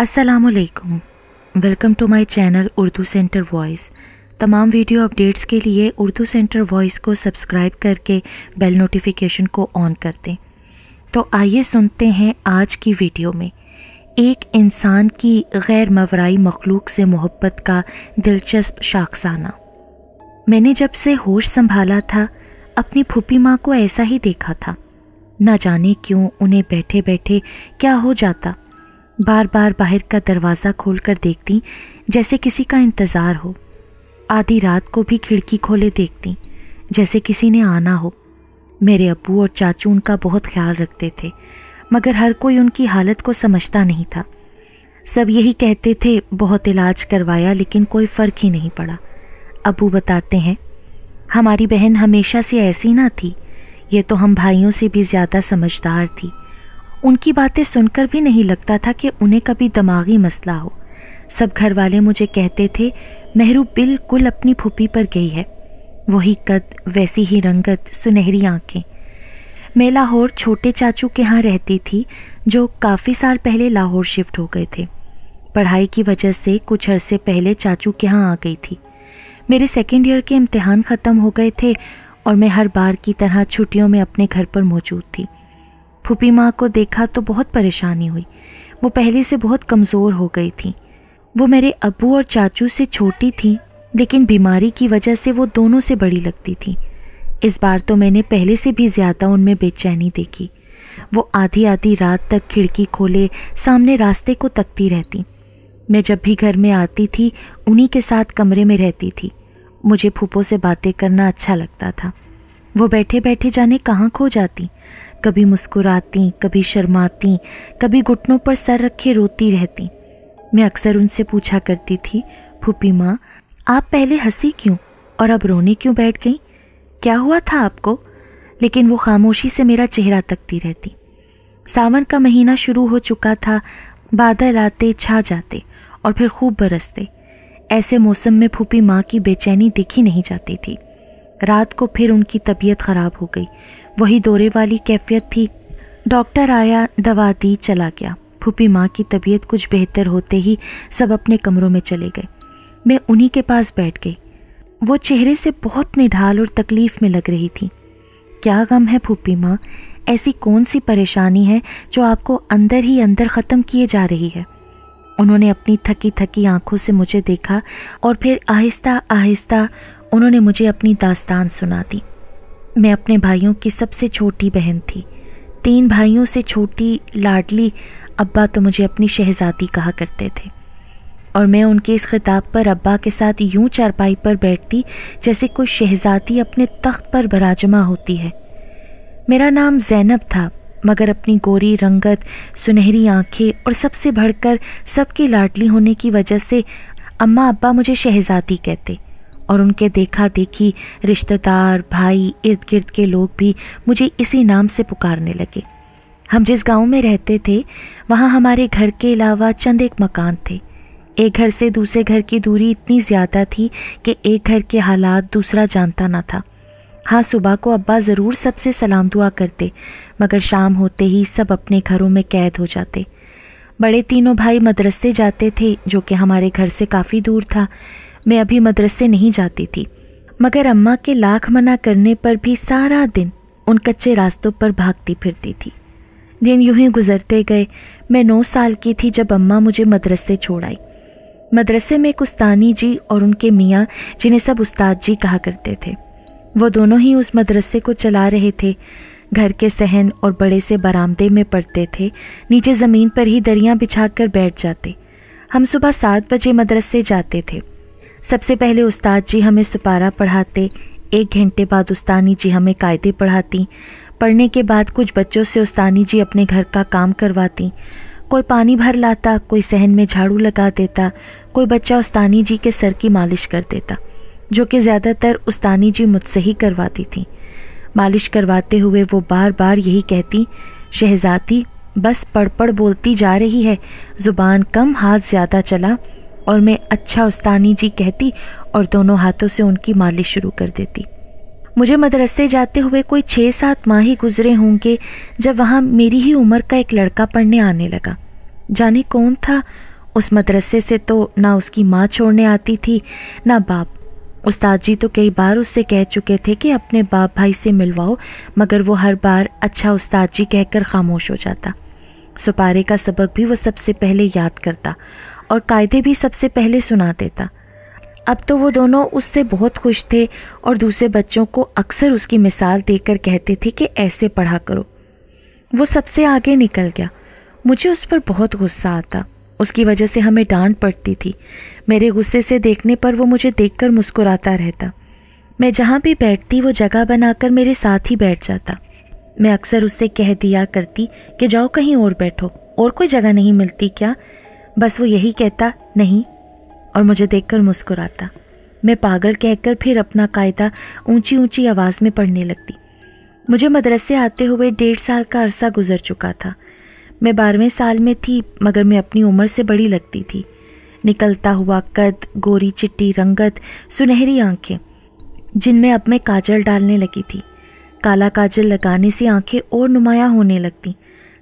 Aslam welcome to my channel Urdu centre voice तमाम video updates के लिए उर्दू सेंटर वॉइस को सब्सक्राइब करके बेल नोटिफिकेशन को ऑन कर दें तो आइए सुनते हैं आज की वीडियो में एक इंसान की गैर मवराई मखलूक से मोहब्बत का दिलचस्प शाखसाना मैंने जब से होश संभाला था अपनी फूपी माँ को ऐसा ही देखा था ना जाने क्यों उन्हें बैठे बैठे क्या हो जाता बार बार बाहर का दरवाज़ा खोल कर देखती जैसे किसी का इंतज़ार हो आधी रात को भी खिड़की खोले देखती जैसे किसी ने आना हो मेरे अबू और चाचू उनका बहुत ख्याल रखते थे मगर हर कोई उनकी हालत को समझता नहीं था सब यही कहते थे बहुत इलाज करवाया लेकिन कोई फ़र्क ही नहीं पड़ा अबू बताते हैं हमारी बहन हमेशा से ऐसी ना थी ये तो हम भाइयों से भी ज़्यादा समझदार थी उनकी बातें सुनकर भी नहीं लगता था कि उन्हें कभी दिमागी मसला हो सब घर वाले मुझे कहते थे मेहरू बिल्कुल अपनी फूपी पर गई है वही कद वैसी ही रंगत सुनहरी आंखें मैं लाहौर छोटे चाचू के यहाँ रहती थी जो काफ़ी साल पहले लाहौर शिफ्ट हो गए थे पढ़ाई की वजह से कुछ अरसे पहले चाचू के यहाँ आ गई थी मेरे सेकेंड ईयर के इम्तहान ख़त्म हो गए थे और मैं हर बार की तरह छुट्टियों में अपने घर पर मौजूद थी फूपी माँ को देखा तो बहुत परेशानी हुई वो पहले से बहुत कमज़ोर हो गई थी वो मेरे अबू और चाचू से छोटी थी लेकिन बीमारी की वजह से वो दोनों से बड़ी लगती थी इस बार तो मैंने पहले से भी ज़्यादा उनमें बेचैनी देखी वो आधी आधी रात तक खिड़की खोले सामने रास्ते को तकती रहती मैं जब भी घर में आती थी उन्हीं के साथ कमरे में रहती थी मुझे फूफो से बातें करना अच्छा लगता था वो बैठे बैठे जाने कहाँ खो जाती कभी मुस्कुराती कभी शर्माती कभी घुटनों पर सर रखे रोती रहती मैं अक्सर उनसे पूछा करती थी फूपी माँ आप पहले हंसी क्यों और अब रोने क्यों बैठ गई क्या हुआ था आपको लेकिन वो खामोशी से मेरा चेहरा तकती रहती सावन का महीना शुरू हो चुका था बादल आते छा जाते और फिर खूब बरसते ऐसे मौसम में फूपी माँ की बेचैनी दिखी नहीं जाती थी रात को फिर उनकी तबीयत ख़राब हो गई वही दौरे वाली कैफियत थी डॉक्टर आया दवा दी चला गया फूफी माँ की तबीयत कुछ बेहतर होते ही सब अपने कमरों में चले गए मैं उन्हीं के पास बैठ गई वो चेहरे से बहुत निढाल और तकलीफ़ में लग रही थी क्या गम है फूफी माँ ऐसी कौन सी परेशानी है जो आपको अंदर ही अंदर ख़त्म किए जा रही है उन्होंने अपनी थकी थकी आंखों से मुझे देखा और फिर आहिस्ता आहिस्ता उन्होंने मुझे अपनी दास्तान सुना दी मैं अपने भाइयों की सबसे छोटी बहन थी तीन भाइयों से छोटी लाडली अब्बा तो मुझे अपनी शहज़ादी कहा करते थे और मैं उनके इस खिताब पर अब्बा के साथ यूं चारपाई पर बैठती जैसे कोई शहज़ादी अपने तख्त पर बराजमा होती है मेरा नाम जैनब था मगर अपनी गोरी रंगत सुनहरी आंखें और सबसे बढ़कर सबकी लाडली होने की वजह से अम्मा अब्बा मुझे शहज़ादी कहते और उनके देखा देखी रिश्तेदार भाई इर्द गिर्द के लोग भी मुझे इसी नाम से पुकारने लगे हम जिस गांव में रहते थे वहाँ हमारे घर के अलावा चंद एक मकान थे एक घर से दूसरे घर की दूरी इतनी ज़्यादा थी कि एक घर के हालात दूसरा जानता ना था हाँ सुबह को अब्बा ज़रूर सबसे सलाम दुआ करते मगर शाम होते ही सब अपने घरों में कैद हो जाते बड़े तीनों भाई मदरसे जाते थे जो कि हमारे घर से काफ़ी दूर था मैं अभी मदरसे नहीं जाती थी मगर अम्मा के लाख मना करने पर भी सारा दिन उन कच्चे रास्तों पर भागती फिरती थी दिन यूं ही गुजरते गए मैं नौ साल की थी जब अम्मा मुझे मदरसे छोड़ आई मदरसे में एक उस्तानी जी और उनके मियाँ जिन्हें सब उस्ताद जी कहा करते थे वो दोनों ही उस मदरसे को चला रहे थे घर के सहन और बड़े से बरामदे में पड़ते थे नीचे ज़मीन पर ही दरियाँ बिछा कर बैठ जाते हम सुबह सात बजे मदरसे जाते थे सबसे पहले उस्ताद जी हमें सुपारा पढ़ाते एक घंटे बाद उस्तानी जी हमें कायदे पढ़ाती पढ़ने के बाद कुछ बच्चों से उस्तानी जी अपने घर का काम करवाती कोई पानी भर लाता कोई सहन में झाड़ू लगा देता कोई बच्चा उस्तानी जी के सर की मालिश कर देता जो कि ज़्यादातर उस्तानी जी मुझसे ही करवाती थी मालिश करवाते हुए वो बार बार यही कहती शहजादी बस पढ़ पढ़ बोलती जा रही है ज़ुबान कम हाथ ज़्यादा चला और मैं अच्छा उस्तानी जी कहती और दोनों हाथों से उनकी मालिश शुरू कर देती मुझे मदरसे जाते हुए कोई छः सात माह ही गुजरे होंगे जब वहाँ मेरी ही उम्र का एक लड़का पढ़ने आने लगा जाने कौन था उस मदरसे से तो ना उसकी माँ छोड़ने आती थी ना बाप उस्ताद जी तो कई बार उससे कह चुके थे कि अपने बाप भाई से मिलवाओ मगर वो हर बार अच्छा उस्ताद जी कहकर खामोश हो जाता सुपारे का सबक भी वो सबसे पहले याद करता और कायदे भी सबसे पहले सुना देता अब तो वो दोनों उससे बहुत खुश थे और दूसरे बच्चों को अक्सर उसकी मिसाल देकर कहते थे कि ऐसे पढ़ा करो वो सबसे आगे निकल गया मुझे उस पर बहुत गुस्सा आता उसकी वजह से हमें डांट पड़ती थी मेरे गुस्से से देखने पर वो मुझे देखकर मुस्कुराता रहता मैं जहाँ भी बैठती वो जगह बनाकर मेरे साथ ही बैठ जाता मैं अक्सर उससे कह दिया करती कि जाओ कहीं और बैठो और कोई जगह नहीं मिलती क्या बस वो यही कहता नहीं और मुझे देखकर मुस्कुराता मैं पागल कहकर फिर अपना कायदा ऊंची ऊंची आवाज़ में पढ़ने लगती मुझे मदरसे आते हुए डेढ़ साल का अरसा गुजर चुका था मैं बारहवें साल में थी मगर मैं अपनी उम्र से बड़ी लगती थी निकलता हुआ कद गोरी चिट्टी रंगत सुनहरी आंखें जिनमें अब मैं काजल डालने लगी थी काला काजल लगाने से आंखें और नुमाया होने लगती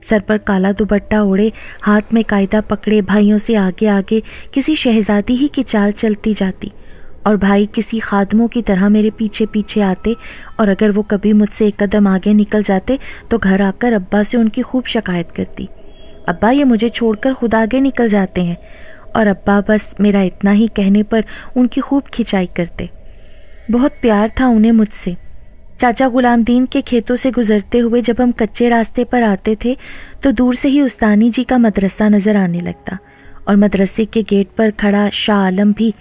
सर पर काला दुपट्टा ओढ़े हाथ में कायदा पकड़े भाइयों से आगे आगे किसी शहजादी ही की चाल चलती जाती और भाई किसी खादमों की तरह मेरे पीछे पीछे आते और अगर वो कभी मुझसे एक कदम आगे निकल जाते तो घर आकर अब्बा से उनकी खूब शिकायत करती अब्बा ये मुझे छोड़कर खुद आगे निकल जाते हैं और अब्बा बस मेरा इतना ही कहने पर उनकी खूब खिंचाई करते बहुत प्यार था उन्हें मुझसे चाचा गुलाम दीन के खेतों से गुजरते हुए जब हम कच्चे रास्ते पर आते थे तो दूर से ही उस्तानी जी का मदरसा नज़र आने लगता और मदरसे के गेट पर खड़ा शाह आलम भी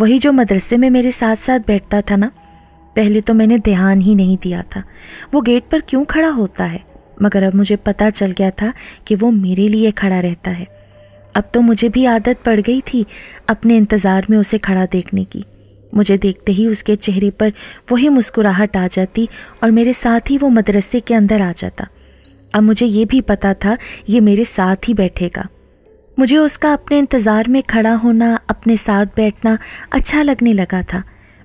वही जो मदरसे में मेरे साथ साथ बैठता था ना पहले तो मैंने ध्यान ही नहीं दिया था वो गेट पर क्यों खड़ा होता है मगर अब मुझे पता चल गया था कि वो मेरे लिए खड़ा रहता है अब तो मुझे भी आदत पड़ गई थी अपने इंतज़ार में उसे खड़ा देखने की मुझे देखते ही उसके चेहरे पर वही मुस्कुराहट आ जाती और मेरे साथ ही वो मदरसे के अंदर आ जाता अब मुझे ये भी पता था ये मेरे साथ ही बैठेगा मुझे उसका अपने इंतज़ार में खड़ा होना अपने साथ बैठना अच्छा लगने लगा था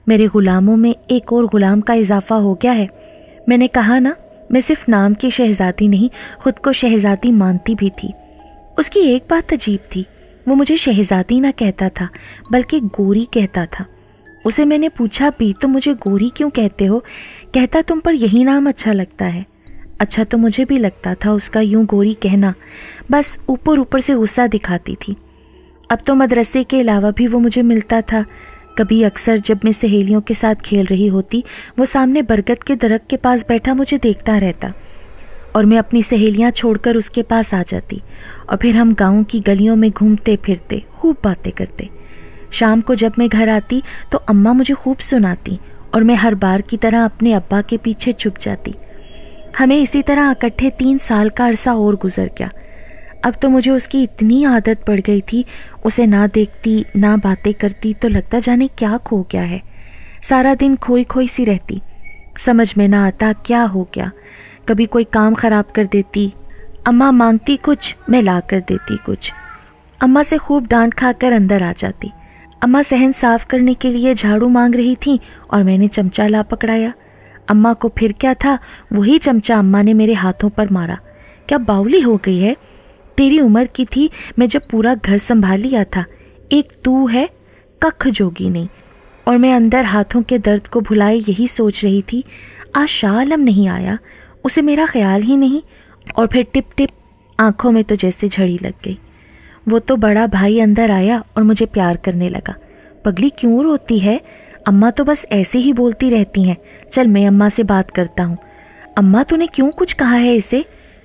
मेरे ग़ुलामों में एक और ग़ुलाम का इजाफ़ा हो गया है मैंने कहा ना मैं सिर्फ नाम की शहज़ादी नहीं ख़ुद को शहज़ादी मानती भी थी उसकी एक बात अजीब थी वो मुझे शहज़ादी ना कहता था बल्कि गोरी कहता था उसे मैंने पूछा भी तो मुझे गोरी क्यों कहते हो कहता तुम पर यही नाम अच्छा लगता है अच्छा तो मुझे भी लगता था उसका यूं गोरी कहना बस ऊपर ऊपर से गुस्सा दिखाती थी अब तो मदरसे के अलावा भी वो मुझे मिलता था कभी अक्सर जब मैं सहेलियों के साथ खेल रही होती वो सामने बरगद के दरख्त के पास बैठा मुझे देखता रहता और मैं अपनी सहेलियाँ छोड़कर उसके पास आ जाती और फिर हम गांव की गलियों में घूमते फिरते खूब बातें करते शाम को जब मैं घर आती तो अम्मा मुझे खूब सुनाती और मैं हर बार की तरह अपने अब्बा के पीछे छुप जाती हमें इसी तरह इकट्ठे तीन साल का अरसा और गुजर गया अब तो मुझे उसकी इतनी आदत पड़ गई थी उसे ना देखती ना बातें करती तो लगता जाने क्या खो गया है सारा दिन खोई खोई सी रहती समझ में ना आता क्या हो गया कभी कोई काम ख़राब कर देती अम्मा मांगती कुछ मैं ला कर देती कुछ अम्मा से खूब डांट खाकर अंदर आ जाती अम्मा सहन साफ करने के लिए झाड़ू मांग रही थी और मैंने चमचा ला पकड़ाया अम्मा को फिर क्या था वही चमचा अम्मा ने मेरे हाथों पर मारा क्या बाउली हो गई है तेरी उम्र की थी मैं जब पूरा घर संभाल लिया था एक तू है कख जोगी नहीं और मैं अंदर हाथों के दर्द को भुलाए यही सोच रही थी आज शालम नहीं आया उसे मेरा ख्याल ही नहीं और फिर टिप टिप आंखों में तो जैसे झड़ी लग गई वो तो बड़ा भाई अंदर आया और मुझे प्यार करने लगा पगली क्यों रोती है अम्मा तो बस ऐसे ही बोलती रहती हैं चल मैं अम्मा से बात करता हूँ अम्मा तूने क्यों कुछ कहा है इसे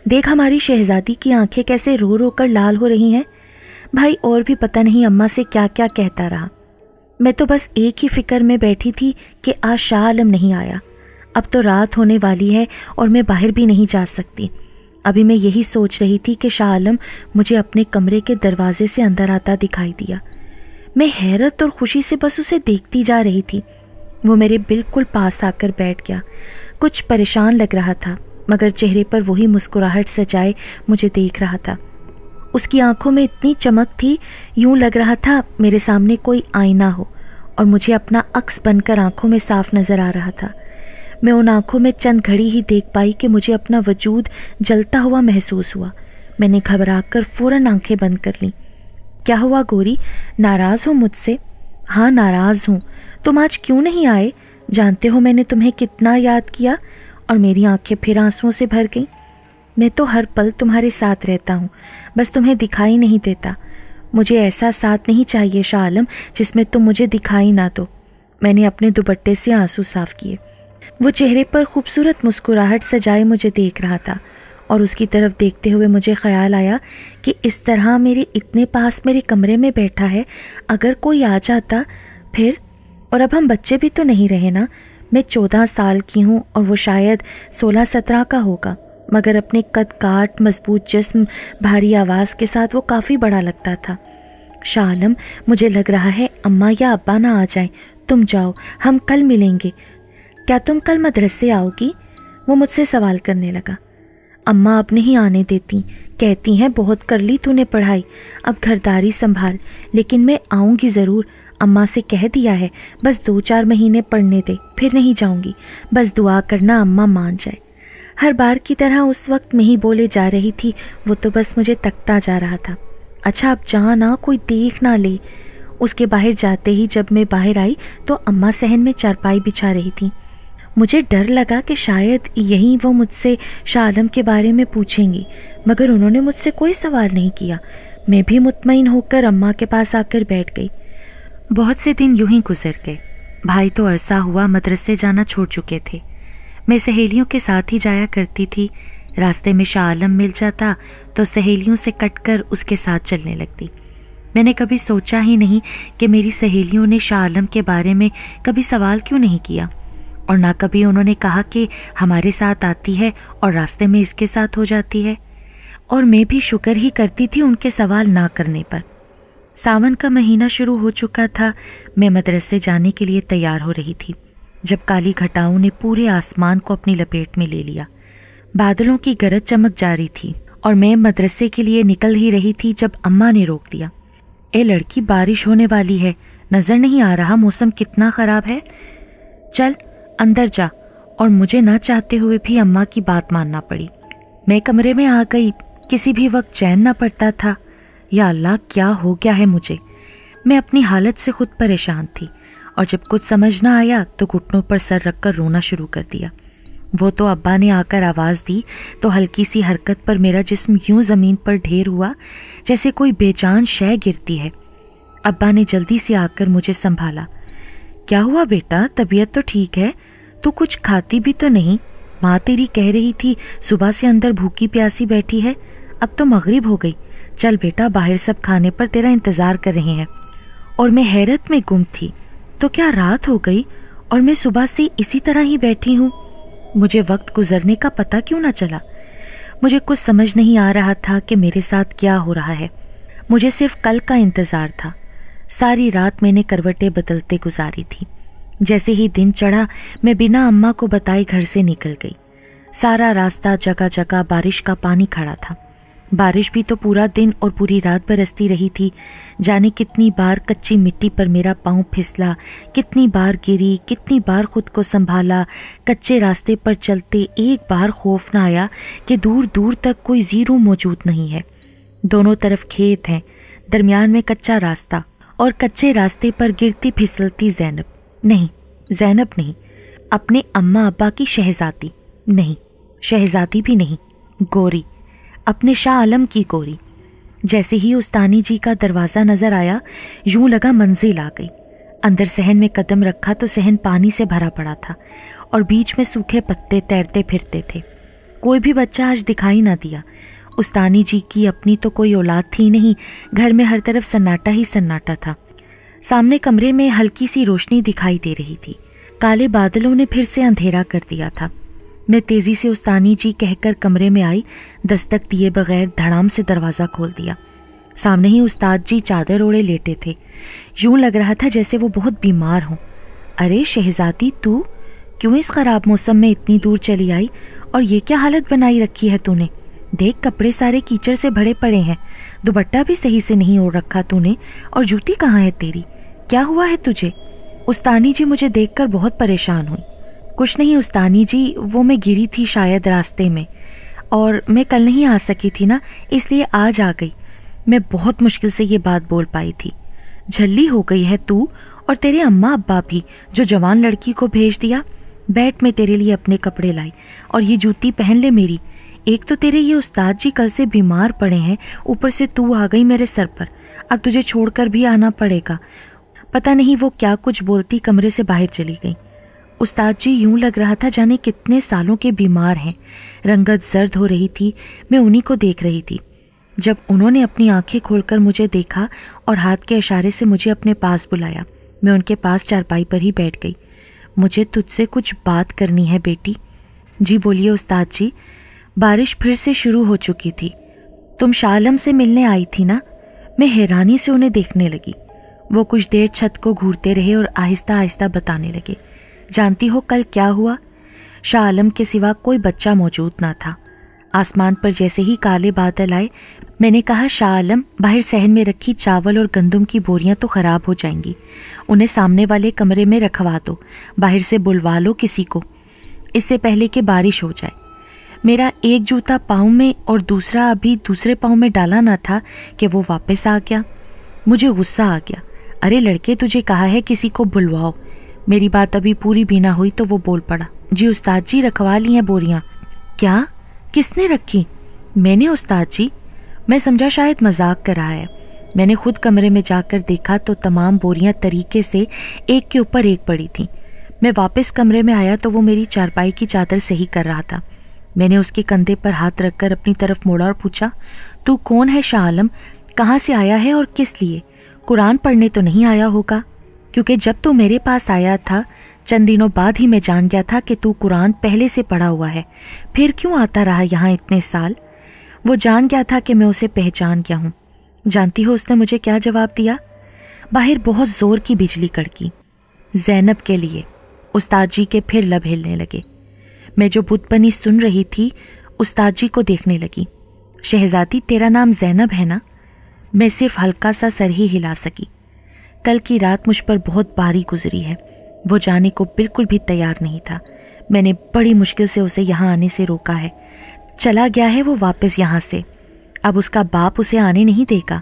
देख हमारी शहजादी की आंखें कैसे रो रो कर लाल हो रही हैं भाई और भी पता नहीं अम्मा से क्या क्या कहता रहा मैं तो बस एक ही फिक्र में बैठी थी कि आज शाह आलम नहीं आया अब तो रात होने वाली है और मैं बाहर भी नहीं जा सकती अभी मैं यही सोच रही थी कि शाह आलम मुझे अपने कमरे के दरवाजे से अंदर आता दिखाई दिया मैं हैरत और खुशी से बस उसे देखती जा रही थी वो मेरे बिल्कुल पास आकर बैठ गया कुछ परेशान लग रहा था मगर चेहरे पर वही मुस्कुराहट सजाए मुझे देख रहा था उसकी आंखों में इतनी चमक थी यूं लग रहा था मेरे सामने कोई आईना हो और मुझे अपना अक्स बनकर आंखों में साफ नज़र आ रहा था मैं उन आंखों में चंद घड़ी ही देख पाई कि मुझे अपना वजूद जलता हुआ महसूस हुआ मैंने घबरा कर फ़ौरन आंखें बंद कर लीं क्या हुआ गोरी नाराज़ हो मुझसे हाँ नाराज़ हूँ तुम आज क्यों नहीं आए जानते हो मैंने तुम्हें कितना याद किया और मेरी आंखें फिर आंसुओं से भर गईं मैं तो हर पल तुम्हारे साथ रहता हूँ बस तुम्हें दिखाई नहीं देता मुझे ऐसा साथ नहीं चाहिए शाह आलम जिसमें तुम मुझे दिखाई ना दो मैंने अपने दुपट्टे से आंसू साफ किए वो चेहरे पर खूबसूरत मुस्कुराहट सजाए मुझे देख रहा था और उसकी तरफ देखते हुए मुझे ख्याल आया कि इस तरह मेरे इतने पास मेरे कमरे में बैठा है अगर कोई आ जाता फिर और अब हम बच्चे भी तो नहीं रहे ना मैं चौदह साल की हूँ और वो शायद सोलह सत्रह का होगा मगर अपने कद काट मजबूत जिस्म भारी आवाज़ के साथ वो काफ़ी बड़ा लगता था शाह आलम मुझे लग रहा है अम्मा या अब्बा ना आ जाएं तुम जाओ हम कल मिलेंगे क्या तुम कल मदरसे आओगी वो मुझसे सवाल करने लगा अम्मा अब नहीं आने देती कहती हैं बहुत कर ली तूने पढ़ाई अब घरदारी संभाल लेकिन मैं आऊँगी ज़रूर अम्मा से कह दिया है बस दो चार महीने पढ़ने दे फिर नहीं जाऊँगी बस दुआ करना अम्मा मान जाए हर बार की तरह उस वक्त में ही बोले जा रही थी वो तो बस मुझे तकता जा रहा था अच्छा अब जहाँ ना कोई देख ना ले उसके बाहर जाते ही जब मैं बाहर आई तो अम्मा सहन में चारपाई बिछा रही थी मुझे डर लगा कि शायद यहीं वो मुझसे शालम के बारे में पूछेंगी मगर उन्होंने मुझसे कोई सवाल नहीं किया मैं भी मुतमिन होकर अम्मा के पास आकर बैठ गई बहुत से दिन यूं ही गुजर गए भाई तो अरसा हुआ मदरसे जाना छोड़ चुके थे मैं सहेलियों के साथ ही जाया करती थी रास्ते में शाह आलम मिल जाता तो सहेलियों से कट कर उसके साथ चलने लगती मैंने कभी सोचा ही नहीं कि मेरी सहेलियों ने शाह आलम के बारे में कभी सवाल क्यों नहीं किया और ना कभी उन्होंने कहा कि हमारे साथ आती है और रास्ते में इसके साथ हो जाती है और मैं भी शुक्र ही करती थी उनके सवाल ना करने पर सावन का महीना शुरू हो चुका था मैं मदरसे जाने के लिए तैयार हो रही थी जब काली घटाओं ने पूरे आसमान को अपनी लपेट में ले लिया बादलों की गरज चमक जा रही थी और मैं मदरसे के लिए निकल ही रही थी जब अम्मा ने रोक दिया ए लड़की बारिश होने वाली है नज़र नहीं आ रहा मौसम कितना ख़राब है चल अंदर जा और मुझे ना चाहते हुए भी अम्मा की बात मानना पड़ी मैं कमरे में आ गई किसी भी वक्त चैन ना पड़ता था या अल्लाह क्या हो गया है मुझे मैं अपनी हालत से खुद परेशान थी और जब कुछ समझ ना आया तो घुटनों पर सर रख कर रोना शुरू कर दिया वो तो अब्बा ने आकर आवाज़ दी तो हल्की सी हरकत पर मेरा जिस्म यूं ज़मीन पर ढेर हुआ जैसे कोई बेजान शय गिरती है अब्बा ने जल्दी से आकर मुझे संभाला क्या हुआ बेटा तबीयत तो ठीक है तू कुछ खाती भी तो नहीं माँ तेरी कह रही थी सुबह से अंदर भूखी प्यासी बैठी है अब तो मगरिब हो गई चल बेटा बाहर सब खाने पर तेरा इंतज़ार कर रहे हैं और मैं हैरत में गुम थी तो क्या रात हो गई और मैं सुबह से इसी तरह ही बैठी हूँ मुझे वक्त गुजरने का पता क्यों ना चला मुझे कुछ समझ नहीं आ रहा था कि मेरे साथ क्या हो रहा है मुझे सिर्फ कल का इंतज़ार था सारी रात मैंने करवटें बदलते गुजारी थी जैसे ही दिन चढ़ा मैं बिना अम्मा को बताए घर से निकल गई सारा रास्ता जगह जगह बारिश का पानी खड़ा था बारिश भी तो पूरा दिन और पूरी रात बरसती रही थी जाने कितनी बार कच्ची मिट्टी पर मेरा पाँव फिसला कितनी बार गिरी कितनी बार खुद को संभाला कच्चे रास्ते पर चलते एक बार खौफ ना आया कि दूर दूर तक कोई ज़ीरो मौजूद नहीं है दोनों तरफ खेत हैं दरमियान में कच्चा रास्ता और कच्चे रास्ते पर गिरती फिसलती जैनब नहीं जैनब नहीं अपने अम्मा अब्बा की शहजादी नहीं शहजादी भी नहीं गोरी अपने शाह आलम की गोरी जैसे ही उस्तानी जी का दरवाज़ा नज़र आया यूं लगा मंजिल आ गई अंदर सहन में कदम रखा तो सहन पानी से भरा पड़ा था और बीच में सूखे पत्ते तैरते फिरते थे कोई भी बच्चा आज दिखाई ना दिया उस्तानी जी की अपनी तो कोई औलाद थी नहीं घर में हर तरफ सन्नाटा ही सन्नाटा था सामने कमरे में हल्की सी रोशनी दिखाई दे रही थी काले बादलों ने फिर से अंधेरा कर दिया था मैं तेज़ी से उस्तानी जी कहकर कमरे में आई दस्तक दिए बगैर धड़ाम से दरवाज़ा खोल दिया सामने ही उस्ताद जी चादर ओढ़े लेटे थे यूं लग रहा था जैसे वो बहुत बीमार हों अरे शहजादी तू क्यों इस ख़राब मौसम में इतनी दूर चली आई और ये क्या हालत बनाई रखी है तूने देख कपड़े सारे कीचड़ से भरे पड़े हैं दुपट्टा भी सही से नहीं ओढ़ रखा तूने और जूती कहाँ है तेरी क्या हुआ है तुझे उस्तानी जी मुझे देखकर बहुत परेशान हुई कुछ नहीं उस्तानी जी वो मैं गिरी थी शायद रास्ते में और मैं कल नहीं आ सकी थी ना इसलिए आज आ गई मैं बहुत मुश्किल से ये बात बोल पाई थी झल्ली हो गई है तू और तेरे अम्मा अब्बा भी जो जवान लड़की को भेज दिया बैठ में तेरे लिए अपने कपड़े लाई और ये जूती पहन ले मेरी एक तो तेरे ये उस्ताद जी कल से बीमार पड़े हैं ऊपर से तू आ गई मेरे सर पर अब तुझे छोड़कर भी आना पड़ेगा पता नहीं वो क्या कुछ बोलती कमरे से बाहर चली गई उस्ताद जी यूं लग रहा था जाने कितने सालों के बीमार हैं रंगत जर्द हो रही थी मैं उन्हीं को देख रही थी जब उन्होंने अपनी आंखें खोलकर मुझे देखा और हाथ के इशारे से मुझे अपने पास बुलाया मैं उनके पास चारपाई पर ही बैठ गई मुझे तुझसे कुछ बात करनी है बेटी जी बोलिए उस्ताद जी बारिश फिर से शुरू हो चुकी थी तुम शालम से मिलने आई थी ना मैं हैरानी से उन्हें देखने लगी वो कुछ देर छत को घूरते रहे और आहिस्ता आहिस्ता बताने लगे जानती हो कल क्या हुआ शाह आलम के सिवा कोई बच्चा मौजूद ना था आसमान पर जैसे ही काले बादल आए मैंने कहा शाह आलम बाहर सहन में रखी चावल और गंदम की बोरियां तो ख़राब हो जाएंगी उन्हें सामने वाले कमरे में रखवा दो बाहर से बुलवा लो किसी को इससे पहले कि बारिश हो जाए मेरा एक जूता पाँव में और दूसरा अभी दूसरे पाँव में डाला ना था कि वो वापस आ गया मुझे गुस्सा आ गया अरे लड़के तुझे कहा है किसी को बुलवाओ मेरी बात अभी पूरी भी ना हुई तो वो बोल पड़ा जी उस्ताद जी रखवा ली हैं बोरियाँ क्या किसने रखी मैंने उस्ताद जी मैं समझा शायद मजाक करा है मैंने खुद कमरे में जाकर देखा तो तमाम बोरियां तरीके से एक के ऊपर एक पड़ी थी मैं वापस कमरे में आया तो वो मेरी चारपाई की चादर सही कर रहा था मैंने उसके कंधे पर हाथ रखकर अपनी तरफ मोड़ा और पूछा तू कौन है शाह आलम कहाँ से आया है और किस लिए कुरान पढ़ने तो नहीं आया होगा क्योंकि जब तू मेरे पास आया था चंद दिनों बाद ही मैं जान गया था कि तू कुरान पहले से पढ़ा हुआ है फिर क्यों आता रहा यहाँ इतने साल वो जान गया था कि मैं उसे पहचान गया हूँ जानती हो उसने मुझे क्या जवाब दिया बाहर बहुत ज़ोर की बिजली कड़की जैनब के लिए उस्ताद जी के फिर लब हिलने लगे मैं जो बुतपनी सुन रही थी उस्ताद जी को देखने लगी शहजादी तेरा नाम जैनब है ना मैं सिर्फ हल्का सा सर ही हिला सकी कल की रात मुझ पर बहुत भारी गुजरी है वो जाने को बिल्कुल भी तैयार नहीं था मैंने बड़ी मुश्किल से उसे यहाँ आने से रोका है चला गया है वो वापस यहाँ से अब उसका बाप उसे आने नहीं देगा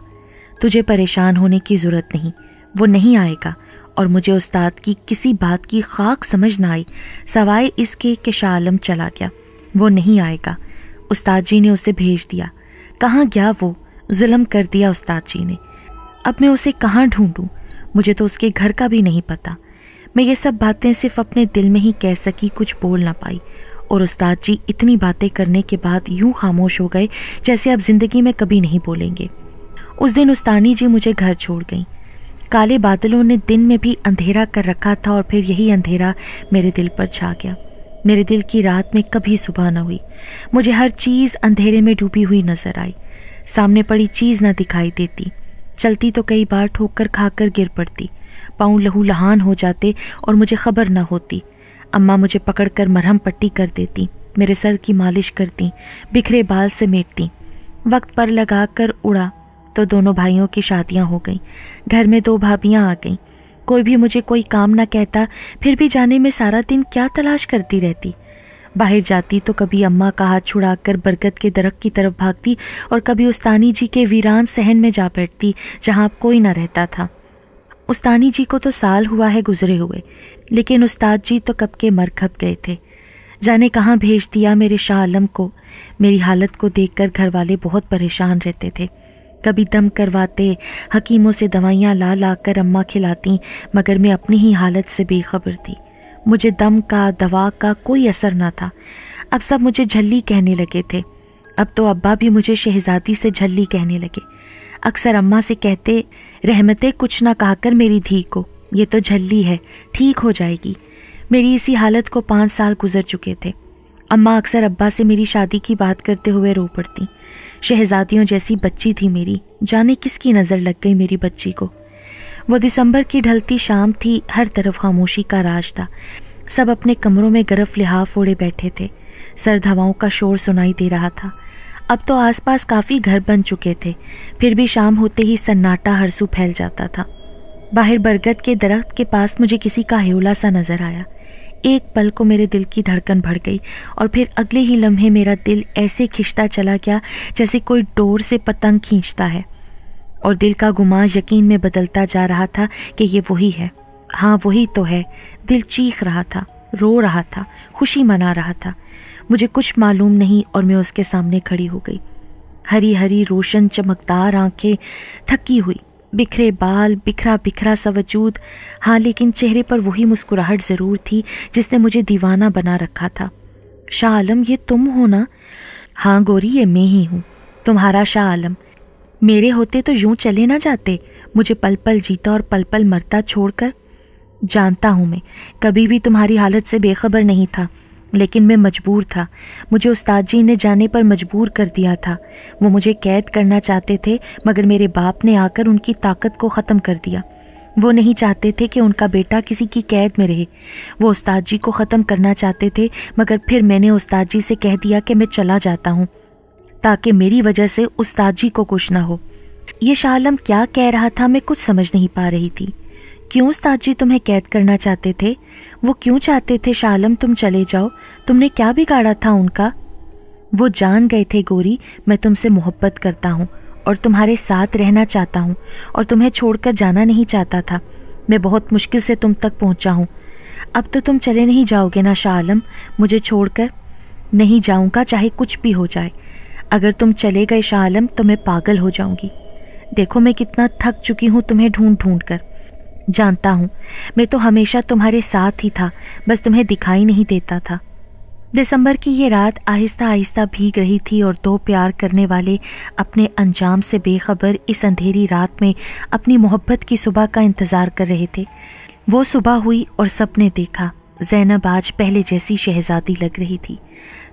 तुझे परेशान होने की ज़रूरत नहीं वो नहीं आएगा और मुझे उस्ताद की किसी बात की खाक समझ ना आई सवाए इसके कि शाह आलम चला गया वो नहीं आएगा उस्ताद जी ने उसे भेज दिया कहाँ गया वो जुलम कर दिया उस्ताद जी ने अब मैं उसे कहाँ ढूंढूं मुझे तो उसके घर का भी नहीं पता मैं ये सब बातें सिर्फ अपने दिल में ही कह सकी कुछ बोल ना पाई और उस्ताद जी इतनी बातें करने के बाद यूं खामोश हो गए जैसे आप ज़िंदगी में कभी नहीं बोलेंगे उस दिन उस्तानी जी मुझे घर छोड़ गईं काले बादलों ने दिन में भी अंधेरा कर रखा था और फिर यही अंधेरा मेरे दिल पर छा गया मेरे दिल की रात में कभी सुबह न हुई मुझे हर चीज़ अंधेरे में डूबी हुई नजर आई सामने पड़ी चीज़ न दिखाई देती चलती तो कई बार ठोकर खाकर गिर पड़ती पाऊँ लहू लहान हो जाते और मुझे खबर न होती अम्मा मुझे पकड़कर मरहम पट्टी कर देती मेरे सर की मालिश करती बिखरे बाल से मेटती वक्त पर लगा कर उड़ा तो दोनों भाइयों की शादियां हो गईं घर में दो भाभियाँ आ गईं कोई भी मुझे कोई काम ना कहता फिर भी जाने में सारा दिन क्या तलाश करती रहती बाहर जाती तो कभी अम्मा का हाथ कर बरगद के दरख्त की तरफ भागती और कभी उस्तानी जी के वीरान सहन में जा बैठती जहाँ कोई ना रहता था उस्तानी जी को तो साल हुआ है गुजरे हुए लेकिन उस्ताद जी तो कब के मर खप गए थे जाने कहाँ भेज दिया मेरे शाह आलम को मेरी हालत को देखकर घर वाले बहुत परेशान रहते थे कभी दम करवाते हकीमों से दवाइयाँ ला ला कर अम्मा खिलाती मगर मैं अपनी ही हालत से बेखबर थी मुझे दम का दवा का कोई असर ना था अब सब मुझे झल्ली कहने लगे थे अब तो अब्बा भी मुझे शहजादी से झल्ली कहने लगे अक्सर अम्मा से कहते रहमतें कुछ ना कहकर मेरी धी को ये तो झल्ली है ठीक हो जाएगी मेरी इसी हालत को पाँच साल गुजर चुके थे अम्मा अक्सर अब्बा से मेरी शादी की बात करते हुए रो पड़ती शहजादियों जैसी बच्ची थी मेरी जाने किसकी नज़र लग गई मेरी बच्ची को वो दिसंबर की ढलती शाम थी हर तरफ खामोशी का राज था सब अपने कमरों में गर्फ लिहाफ ओढ़े बैठे थे सर्द हवाओं का शोर सुनाई दे रहा था अब तो आसपास काफ़ी घर बन चुके थे फिर भी शाम होते ही सन्नाटा हरसू फैल जाता था बाहर बरगद के दरख्त के पास मुझे किसी का हेवला सा नज़र आया एक पल को मेरे दिल की धड़कन भड़ गई और फिर अगले ही लम्हे मेरा दिल ऐसे खिंचता चला गया जैसे कोई डोर से पतंग खींचता है और दिल का गुमा यकीन में बदलता जा रहा था कि ये वही है हाँ वही तो है दिल चीख रहा था रो रहा था खुशी मना रहा था मुझे कुछ मालूम नहीं और मैं उसके सामने खड़ी हो गई हरी हरी रोशन चमकदार आंखें थकी हुई बिखरे बाल बिखरा बिखरा सा वजूद हाँ लेकिन चेहरे पर वही मुस्कुराहट ज़रूर थी जिसने मुझे दीवाना बना रखा था शाह आलम ये तुम हो ना हाँ गोरी ये मैं ही हूँ तुम्हारा शाह आलम मेरे होते तो यूं चले ना जाते मुझे पल पल जीता और पल पल मरता छोड़कर जानता हूँ मैं कभी भी तुम्हारी हालत से बेखबर नहीं था लेकिन मैं मजबूर था मुझे उस्ताद जी ने जाने पर मजबूर कर दिया था वो मुझे कैद करना चाहते थे मगर मेरे बाप ने आकर उनकी ताकत को ख़त्म कर दिया वो नहीं चाहते थे कि उनका बेटा किसी की कैद में रहे वो उस्ताद जी को ख़त्म करना चाहते थे मगर फिर मैंने उस्ताद जी से कह दिया कि मैं चला जाता हूँ ताकि मेरी वजह से उस्ताद जी को कुछ ना हो ये शालम क्या कह रहा था मैं कुछ समझ नहीं पा रही थी क्यों उस्ताद जी तुम्हें कैद करना चाहते थे वो क्यों चाहते थे शालम तुम चले जाओ तुमने क्या बिगाड़ा था उनका वो जान गए थे गोरी मैं तुमसे मोहब्बत करता हूँ और तुम्हारे साथ रहना चाहता हूँ और तुम्हें छोड़कर जाना नहीं चाहता था मैं बहुत मुश्किल से तुम तक पहुँचा हूँ अब तो तुम चले नहीं जाओगे ना शाह आलम मुझे छोड़कर नहीं जाऊँगा चाहे कुछ भी हो जाए अगर तुम चले गए शाह आलम तो मैं पागल हो जाऊँगी देखो मैं कितना थक चुकी हूँ तुम्हें ढूंढ ढूंढ कर जानता हूँ मैं तो हमेशा तुम्हारे साथ ही था बस तुम्हें दिखाई नहीं देता था दिसंबर की ये रात आहिस्ता आहिस्ता भीग रही थी और दो प्यार करने वाले अपने अंजाम से बेखबर इस अंधेरी रात में अपनी मोहब्बत की सुबह का इंतज़ार कर रहे थे वो सुबह हुई और सबने देखा जैनब आज पहले जैसी शहजादी लग रही थी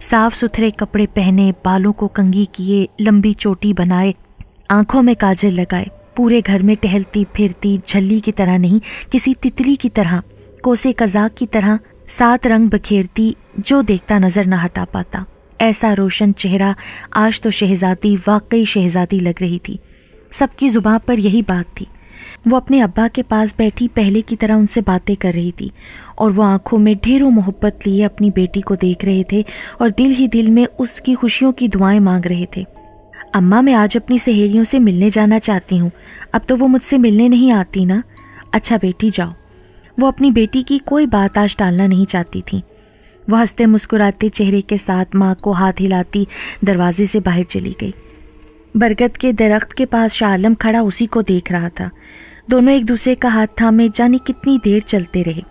साफ सुथरे कपड़े पहने बालों को कंगी किए लंबी चोटी बनाए आंखों में काजल लगाए पूरे घर में टहलती फिरती झल्ली की तरह नहीं किसी तितली की तरह कोसे कजाक की तरह सात रंग बखेरती जो देखता नज़र न हटा पाता ऐसा रोशन चेहरा आज तो शहजादी वाकई शहजादी लग रही थी सबकी ज़ुबान पर यही बात थी वो अपने अब्बा के पास बैठी पहले की तरह उनसे बातें कर रही थी और वो आंखों में ढेरों मोहब्बत लिए अपनी बेटी को देख रहे थे और दिल ही दिल में उसकी खुशियों की दुआएं मांग रहे थे अम्मा मैं आज अपनी सहेलियों से मिलने जाना चाहती हूँ अब तो वो मुझसे मिलने नहीं आती ना अच्छा बेटी जाओ वो अपनी बेटी की कोई बात आज टालना नहीं चाहती थी वह हंसते मुस्कुराते चेहरे के साथ माँ को हाथ हिलाती दरवाजे से बाहर चली गई बरगद के दरख्त के पास शाह आलम खड़ा उसी को देख रहा था दोनों एक दूसरे का हाथ थामे जाने कितनी देर चलते रहे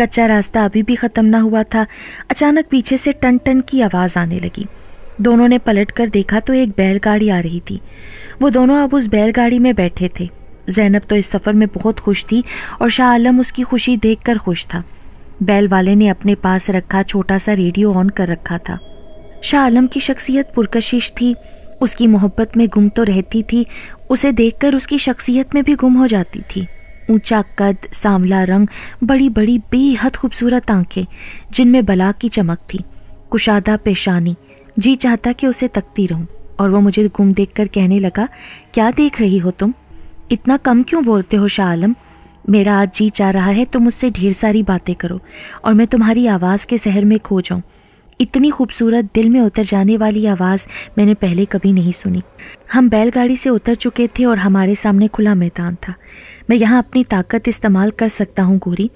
कच्चा रास्ता अभी भी ख़त्म ना हुआ था अचानक पीछे से टन टन की आवाज़ आने लगी दोनों ने पलट कर देखा तो एक बैलगाड़ी आ रही थी वो दोनों अब उस बैलगाड़ी में बैठे थे जैनब तो इस सफ़र में बहुत खुश थी और शाह आलम उसकी खुशी देख कर खुश था बैल वाले ने अपने पास रखा छोटा सा रेडियो ऑन कर रखा था शाह आलम की शख्सियत पुरकशिश थी उसकी मोहब्बत में गुम तो रहती थी उसे देखकर उसकी शख्सियत में भी गुम हो जाती थी ऊंचा कद सांवला रंग बड़ी बड़ी बेहद खूबसूरत आंखें जिनमें बला की चमक थी कुशादा पेशानी जी चाहता कि उसे तकती रहूं और वो मुझे गुम देख कर कहने लगा क्या देख रही हो तुम इतना कम क्यों बोलते हो शाह आलम मेरा आज जी चाह रहा है तुम मुझसे ढेर सारी बातें करो और मैं तुम्हारी आवाज़ के शहर में खो जाऊँ इतनी खूबसूरत दिल में उतर जाने वाली आवाज़ मैंने पहले कभी नहीं सुनी हम बैलगाड़ी से उतर चुके थे और हमारे सामने खुला मैदान था मैं यहाँ अपनी ताकत इस्तेमाल कर सकता हूँ गोरी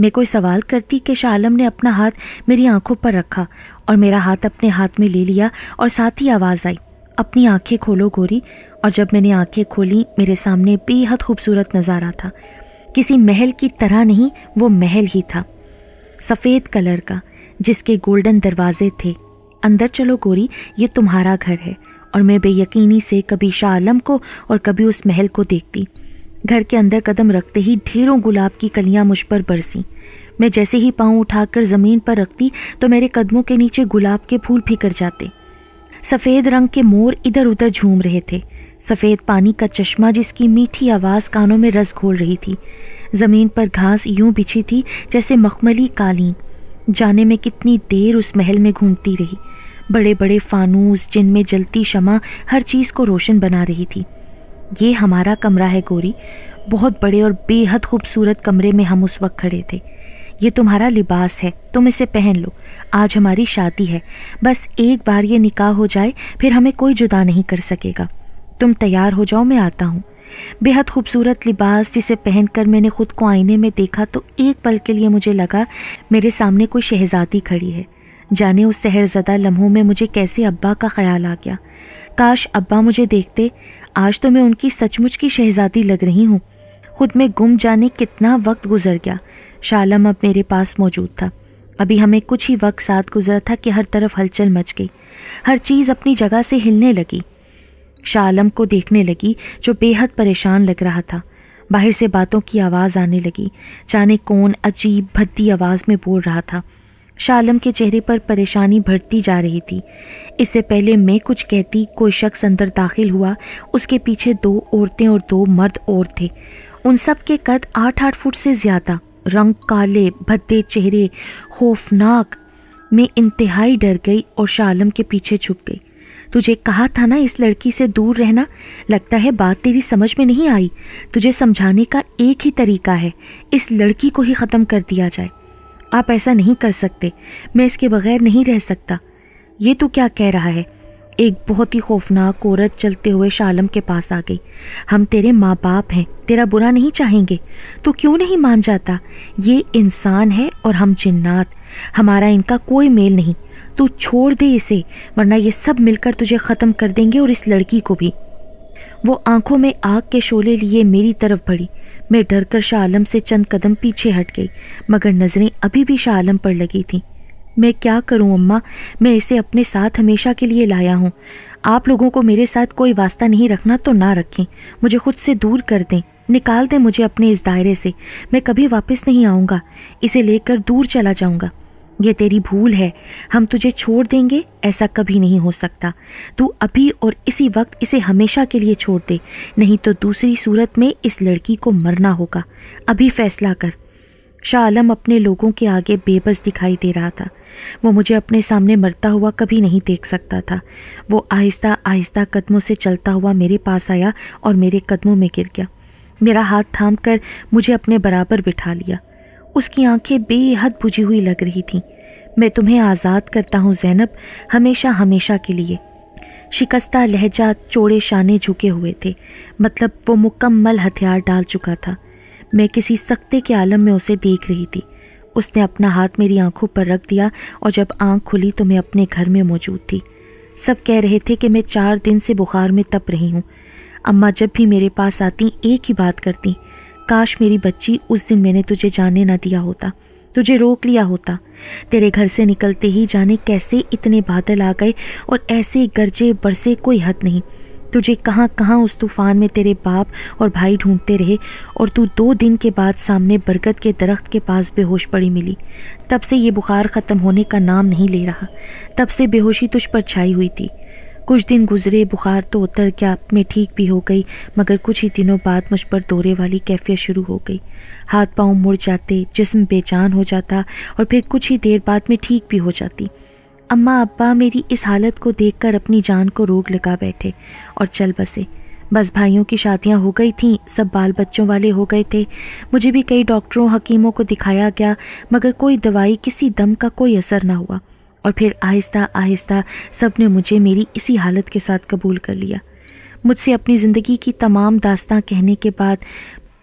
मैं कोई सवाल करती कि शालम ने अपना हाथ मेरी आंखों पर रखा और मेरा हाथ अपने हाथ में ले लिया और साथ ही आवाज़ आई अपनी आंखें खोलो गोरी और जब मैंने आंखें खोली मेरे सामने बेहद खूबसूरत नज़ारा था किसी महल की तरह नहीं वो महल ही था सफ़ेद कलर का जिसके गोल्डन दरवाजे थे अंदर चलो गोरी ये तुम्हारा घर है और मैं बेयकीनी से कभी शाह को और कभी उस महल को देखती घर के अंदर कदम रखते ही ढेरों गुलाब की कलियां मुझ पर बरसीं मैं जैसे ही पाँव उठाकर ज़मीन पर रखती तो मेरे कदमों के नीचे गुलाब के फूल फिकर जाते सफ़ेद रंग के मोर इधर उधर झूम रहे थे सफ़ेद पानी का चश्मा जिसकी मीठी आवाज़ कानों में रस घोल रही थी ज़मीन पर घास यूं बिछी थी जैसे मखमली कालीन जाने में कितनी देर उस महल में घूमती रही बड़े बड़े फानूस जिनमें जलती शमा हर चीज़ को रोशन बना रही थी ये हमारा कमरा है गोरी बहुत बड़े और बेहद खूबसूरत कमरे में हम उस वक्त खड़े थे ये तुम्हारा लिबास है तुम इसे पहन लो आज हमारी शादी है बस एक बार ये निकाह हो जाए फिर हमें कोई जुदा नहीं कर सकेगा तुम तैयार हो जाओ मैं आता हूँ बेहद खूबसूरत लिबास जिसे पहनकर मैंने खुद को आईने में देखा तो एक पल के लिए मुझे लगा मेरे सामने कोई शहजादी खड़ी है जाने उस सहरजदा लम्हों में मुझे कैसे अब्बा का ख्याल आ गया काश अब्बा मुझे देखते आज तो मैं उनकी सचमुच की शहजादी लग रही हूँ खुद में गुम जाने कितना वक्त गुजर गया शालम अब मेरे पास मौजूद था अभी हमें कुछ ही वक्त साथ गुजरा था कि हर तरफ हलचल मच गई हर चीज़ अपनी जगह से हिलने लगी शालम को देखने लगी जो बेहद परेशान लग रहा था बाहर से बातों की आवाज़ आने लगी जाने कौन अजीब भद्दी आवाज़ में बोल रहा था शालम के चेहरे पर परेशानी भरती जा रही थी इससे पहले मैं कुछ कहती कोई शख्स अंदर दाखिल हुआ उसके पीछे दो औरतें और दो मर्द और थे उन सब के कद आठ आठ फुट से ज़्यादा रंग काले भद्दे चेहरे खौफनाक मैं इंतहाई डर गई और शालम के पीछे छुप गई तुझे कहा था ना इस लड़की से दूर रहना लगता है बात तेरी समझ में नहीं आई तुझे समझाने का एक ही तरीका है इस लड़की को ही ख़त्म कर दिया जाए आप ऐसा नहीं कर सकते मैं इसके बगैर नहीं रह सकता ये तो क्या कह रहा है एक बहुत ही खौफनाक औरत चलते हुए शालम के पास आ गई हम तेरे माँ बाप हैं तेरा बुरा नहीं चाहेंगे तो क्यों नहीं मान जाता ये इंसान है और हम जिन्नात हमारा इनका कोई मेल नहीं तू छोड़ दे इसे वरना ये सब मिलकर तुझे ख़त्म कर देंगे और इस लड़की को भी वो आंखों में आग के शोले लिए मेरी तरफ बढ़ी मैं डरकर कर आलम से चंद कदम पीछे हट गई मगर नज़रें अभी भी शालम पर लगी थीं मैं क्या करूं अम्मा मैं इसे अपने साथ हमेशा के लिए लाया हूं आप लोगों को मेरे साथ कोई वास्ता नहीं रखना तो ना रखें मुझे खुद से दूर कर दें निकाल दें मुझे अपने इस दायरे से मैं कभी वापस नहीं आऊँगा इसे लेकर दूर चला जाऊँगा ये तेरी भूल है हम तुझे छोड़ देंगे ऐसा कभी नहीं हो सकता तू अभी और इसी वक्त इसे हमेशा के लिए छोड़ दे नहीं तो दूसरी सूरत में इस लड़की को मरना होगा अभी फैसला कर शाह आलम अपने लोगों के आगे बेबस दिखाई दे रहा था वो मुझे अपने सामने मरता हुआ कभी नहीं देख सकता था वो आहिस्ता आहिस्ता कदमों से चलता हुआ मेरे पास आया और मेरे कदमों में गिर गया मेरा हाथ थाम कर मुझे अपने बराबर बिठा लिया उसकी आंखें बेहद बुझी हुई लग रही थीं मैं तुम्हें आज़ाद करता हूँ जैनब हमेशा हमेशा के लिए शिकस्ता लहजा चोड़े शाने झुके हुए थे मतलब वो मुकम्मल हथियार डाल चुका था मैं किसी सख्ते के आलम में उसे देख रही थी उसने अपना हाथ मेरी आंखों पर रख दिया और जब आंख खुली तो मैं अपने घर में मौजूद थी सब कह रहे थे कि मैं चार दिन से बुखार में तप रही हूँ अम्मा जब भी मेरे पास आती एक ही बात करती काश मेरी बच्ची उस दिन मैंने तुझे जाने ना दिया होता तुझे रोक लिया होता तेरे घर से निकलते ही जाने कैसे इतने बादल आ गए और ऐसे गरजे बरसे कोई हद नहीं तुझे कहाँ कहाँ उस तूफान में तेरे बाप और भाई ढूंढते रहे और तू दो दिन के बाद सामने बरगद के दरख्त के पास बेहोश पड़ी मिली तब से ये बुखार ख़त्म होने का नाम नहीं ले रहा तब से बेहोशी तुझ पर छाई हुई थी कुछ दिन गुजरे बुखार तो उतर गया मैं ठीक भी हो गई मगर कुछ ही दिनों बाद मुझ पर दौरे वाली कैफियत शुरू हो गई हाथ पाँव मुड़ जाते जिसम बेजान हो जाता और फिर कुछ ही देर बाद मैं ठीक भी हो जाती अम्मा अब्बा मेरी इस हालत को देखकर अपनी जान को रोग लगा बैठे और चल बसे बस भाइयों की शादियां हो गई थीं सब बाल बच्चों वाले हो गए थे मुझे भी कई डॉक्टरों हकीमों को दिखाया गया मगर कोई दवाई किसी दम का कोई असर ना हुआ और फिर आहिस्ता आहिस्ता सब ने मुझे मेरी इसी हालत के साथ कबूल कर लिया मुझसे अपनी ज़िंदगी की तमाम दास्तां कहने के बाद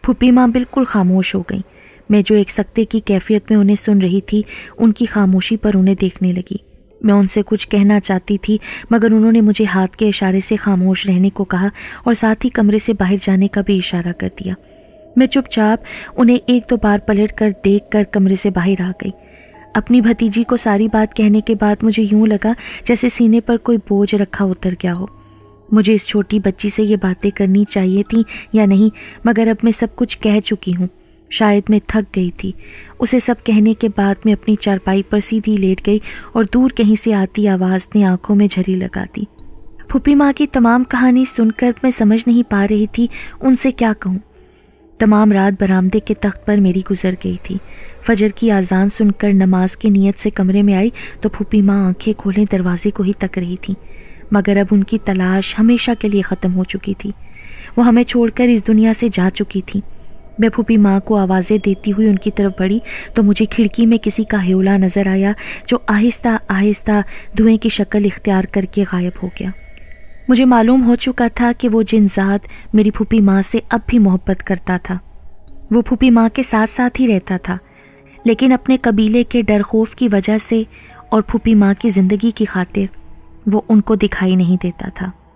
फूपी माँ बिल्कुल खामोश हो गई मैं जो एक सकते की कैफियत में उन्हें सुन रही थी उनकी खामोशी पर उन्हें देखने लगी मैं उनसे कुछ कहना चाहती थी मगर उन्होंने मुझे हाथ के इशारे से खामोश रहने को कहा और साथ ही कमरे से बाहर जाने का भी इशारा कर दिया मैं चुपचाप उन्हें एक दो बार पलट कर देख कर कमरे से बाहर आ गई अपनी भतीजी को सारी बात कहने के बाद मुझे यूं लगा जैसे सीने पर कोई बोझ रखा उतर गया हो मुझे इस छोटी बच्ची से ये बातें करनी चाहिए थी या नहीं मगर अब मैं सब कुछ कह चुकी हूँ शायद मैं थक गई थी उसे सब कहने के बाद मैं अपनी चारपाई पर सीधी लेट गई और दूर कहीं से आती आवाज़ ने आंखों में झरी लगा दी फूपी माँ की तमाम कहानी सुनकर मैं समझ नहीं पा रही थी उनसे क्या कहूँ तमाम रात बरामदे के तख्त पर मेरी गुजर गई थी फजर की आज़ान सुनकर नमाज की नीयत से कमरे में आई तो फूपी माँ आंखें खोले दरवाजे को ही तक रही थी मगर अब उनकी तलाश हमेशा के लिए ख़त्म हो चुकी थी वो हमें छोड़कर इस दुनिया से जा चुकी थी मैं फूपी माँ को आवाज़ें देती हुई उनकी तरफ बढ़ी तो मुझे खिड़की में किसी का हेवला नज़र आया जो आहिस्ता आहिस्ता धुएं की शक्ल इख्तियार करके गायब हो गया मुझे मालूम हो चुका था कि वो जिनजात मेरी फूपी माँ से अब भी मोहब्बत करता था वो फूपी माँ के साथ साथ ही रहता था लेकिन अपने कबीले के डर खौफ की वजह से और फूपी माँ की ज़िंदगी की खातिर वो उनको दिखाई नहीं देता था